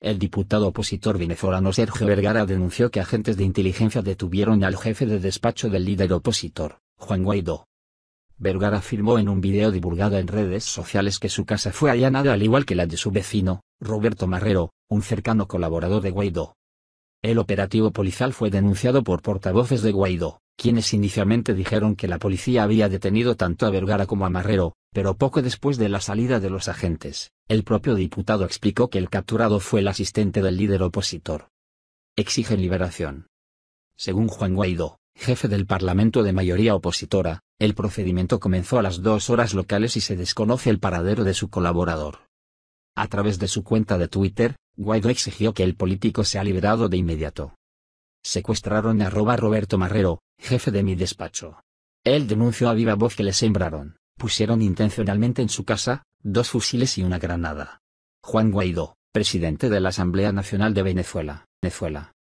El diputado opositor venezolano Sergio Vergara denunció que agentes de inteligencia detuvieron al jefe de despacho del líder opositor, Juan Guaidó. Vergara afirmó en un video divulgado en redes sociales que su casa fue allanada al igual que la de su vecino, Roberto Marrero, un cercano colaborador de Guaidó. El operativo policial fue denunciado por portavoces de Guaidó, quienes inicialmente dijeron que la policía había detenido tanto a Vergara como a Marrero, pero poco después de la salida de los agentes, el propio diputado explicó que el capturado fue el asistente del líder opositor. Exigen liberación. Según Juan Guaidó, jefe del Parlamento de mayoría opositora, el procedimiento comenzó a las dos horas locales y se desconoce el paradero de su colaborador. A través de su cuenta de Twitter, Guaidó exigió que el político sea liberado de inmediato. Secuestraron a Roberto Marrero, jefe de mi despacho. Él denunció a viva voz que le sembraron, pusieron intencionalmente en su casa, dos fusiles y una granada. Juan Guaidó, presidente de la Asamblea Nacional de Venezuela, Venezuela,